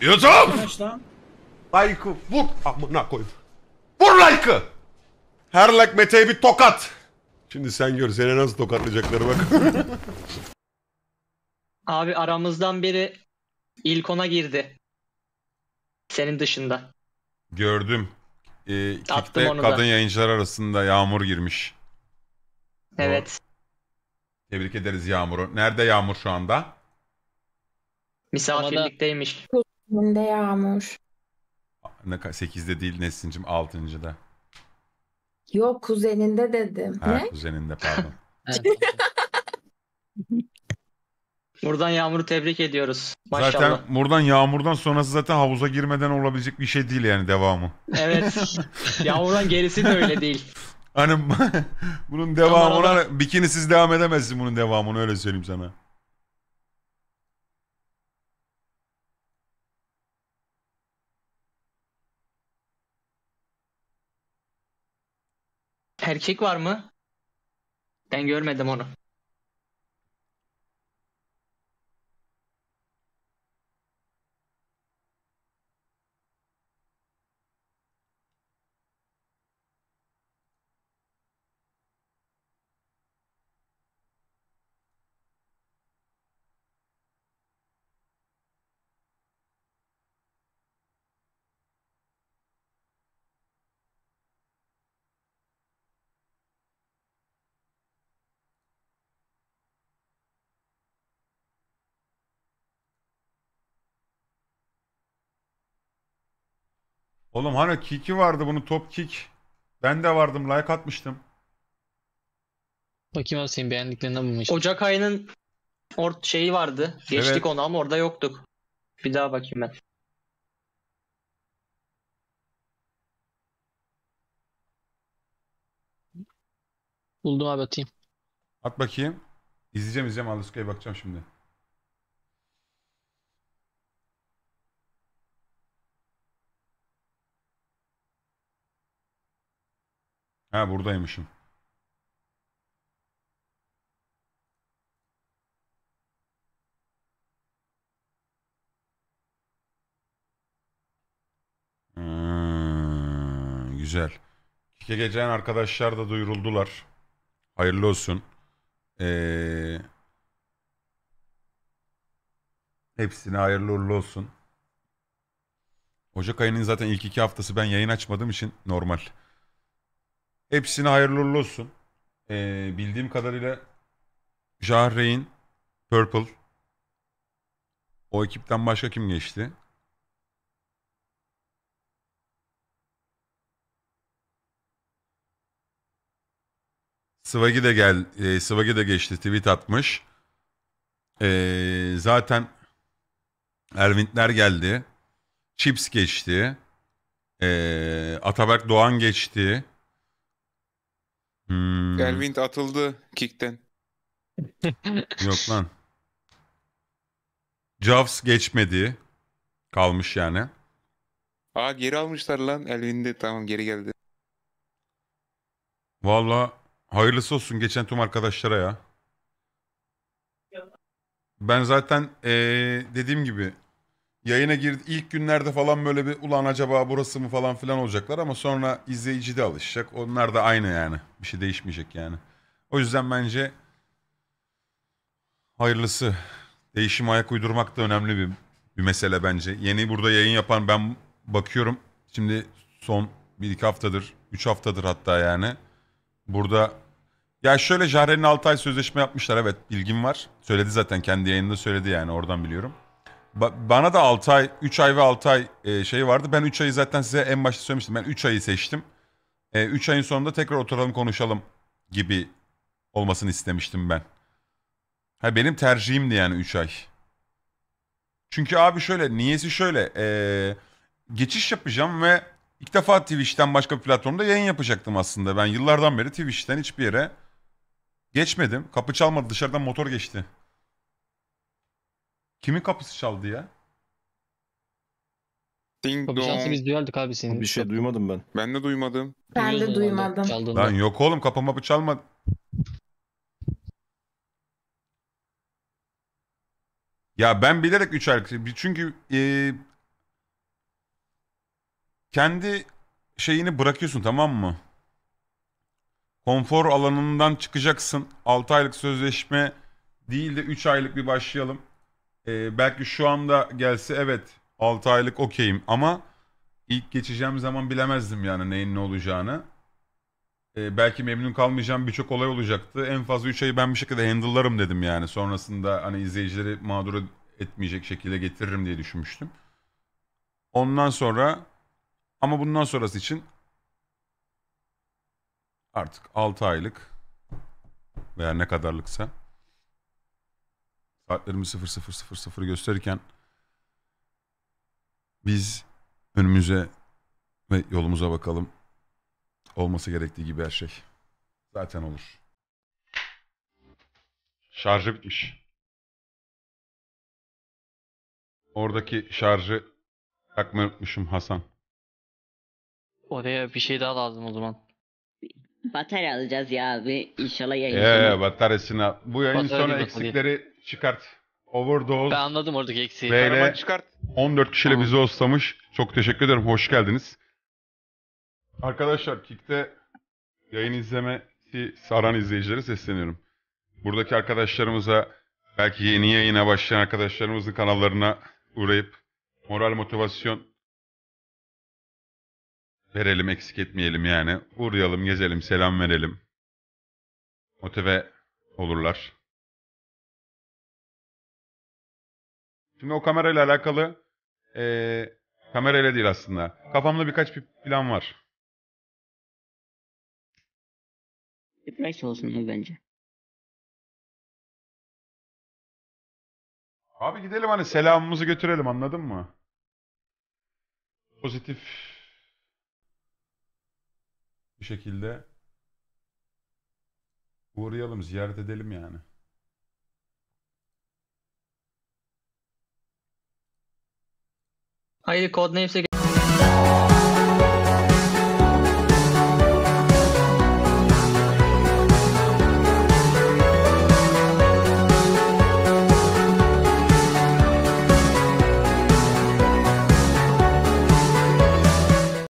Yusuf! Kaç lan? Like'ı vur. Amına koyayım. Vur like'ı. Her like Mete'ye bir tokat. Şimdi sen gör seni nasıl tokatlayacakları bak. Abi aramızdan biri ilk ona girdi. Senin dışında. Gördüm. Ee, Attım Kick'te onu da. kadın yayıncılar arasında Yağmur girmiş. Evet. Tebrik ederiz Yağmur'u. Nerede Yağmur şu anda? Misafirlikteymiş. Bende Yağmur. Ne, 8'de değil Nesin'cim 6.da. Yok kuzeninde dedim. Ha, Ne? kuzeninde pardon. Buradan Yağmur'u tebrik ediyoruz. Maşallah. Zaten buradan yağmurdan sonrası zaten havuza girmeden olabilecek bir şey değil yani devamı. Evet. Yağmur'dan gerisi de öyle değil. Hani bunun devamına bikinisiz devam edemezsin bunun devamını öyle söyleyeyim sana. Erkek var mı? Ben görmedim onu. Oğlum hani kiki vardı bunu top kick. Ben de vardım like atmıştım. Bakayım abi senin beğendiklerinden bulmuş. Ocak ayının ort şeyi vardı. Geçtik Evet. onu ama orada yoktuk. Bir daha bakayım ben. Buldum abi atayım. At bakayım. İzleyeceğim izleyeceğim Aluska'ya bakacağım şimdi. Ha buradaymışım. Hmm, güzel. İki geçen arkadaşlar da duyuruldular. Hayırlı olsun. Ee, hepsine hayırlı uğurlu olsun. Ocak ayının zaten ilk iki haftası ben yayın açmadığım için normal. Hepsine hayırlı olsun. Ee, bildiğim kadarıyla Jahreyn, Purple, o ekipten başka kim geçti? Swaggy de gel, e, Swaggy de geçti, tweet atmış. E, zaten Ervintler geldi, Chips geçti, e, Ataberk Doğan geçti. Hmm. Elvind atıldı kickten. Yok lan. Javs geçmedi. Kalmış yani. Aa geri almışlar lan Elvin'de tamam geri geldi. Valla hayırlısı olsun geçen tüm arkadaşlara ya. Ben zaten ee, dediğim gibi yayına girdi ilk günlerde falan böyle bir ulan acaba burası mı falan filan olacaklar ama sonra izleyici de alışacak. Onlar da aynı yani. Bir şey değişmeyecek yani. O yüzden bence hayırlısı. Değişim ayak uydurmak da önemli bir, bir mesele bence. Yeni burada yayın yapan ben bakıyorum. Şimdi son bir iki haftadır, üç haftadır hatta yani. Burada ya şöyle Jahre'nin 6 ay sözleşme yapmışlar evet bilgim var. Söyledi zaten kendi yayında söyledi yani oradan biliyorum. Ba- bana da 6 ay, 3 ay ve 6 ay e, şey vardı. Ben 3 ayı zaten size en başta söylemiştim. Ben 3 ayı seçtim. E, ayın sonunda tekrar oturalım konuşalım gibi olmasını istemiştim ben. Ha benim tercihimdi yani 3 ay. Çünkü abi şöyle, niyesi şöyle. E, geçiş yapacağım ve ilk defa Twitch'ten başka bir platformda yayın yapacaktım aslında. Ben yıllardan beri Twitch'ten hiçbir yere geçmedim. Kapı çalmadı, dışarıdan motor geçti. Kimin kapısı çaldı ya? Ding Tabii şansı dong. biz duyardık abi senin. Bir şey duymadım ben. Ben de duymadım. Ben de duymadım. Çaldığında. Lan yok oğlum kapama bu çalma. Ya ben bilerek üç aylık. Çünkü e, kendi şeyini bırakıyorsun tamam mı? Konfor alanından çıkacaksın. 6 aylık sözleşme değil de 3 aylık bir başlayalım e, belki şu anda gelse evet 6 aylık okeyim ama ilk geçeceğim zaman bilemezdim yani neyin ne olacağını. E, belki memnun kalmayacağım birçok olay olacaktı. En fazla 3 ayı ben bir şekilde handle'larım dedim yani. Sonrasında hani izleyicileri mağdur etmeyecek şekilde getiririm diye düşünmüştüm. Ondan sonra ama bundan sonrası için artık 6 aylık veya ne kadarlıksa saatlerimiz 0 gösterirken biz önümüze ve yolumuza bakalım. Olması gerektiği gibi her şey. Zaten olur. Şarjı bitmiş. Oradaki şarjı takmayı unutmuşum Hasan. Oraya bir şey daha lazım o zaman. Batarya alacağız ya abi. İnşallah yayın. Ya, ee, sonu- ya bataryasına. Bu yayın sonra sonu gibi eksikleri çıkart. Overdose. Ben anladım oradaki eksiği. Böyle çıkart. 14 kişiyle Tamam. bizi hoslamış. Çok teşekkür ederim. Hoş geldiniz. Arkadaşlar Kik'te yayın izlemesi saran izleyicilere sesleniyorum. Buradaki arkadaşlarımıza belki yeni yayına başlayan arkadaşlarımızın kanallarına uğrayıp moral motivasyon verelim eksik etmeyelim yani. Uğrayalım gezelim selam verelim. Motive olurlar. Şimdi o kamerayla alakalı ee, kamerayla değil aslında. Kafamda birkaç bir plan var. Sürpriz olsun bu bence. Abi gidelim hani selamımızı götürelim anladın mı? Pozitif bir şekilde uğrayalım, ziyaret edelim yani. Hayır kod neyse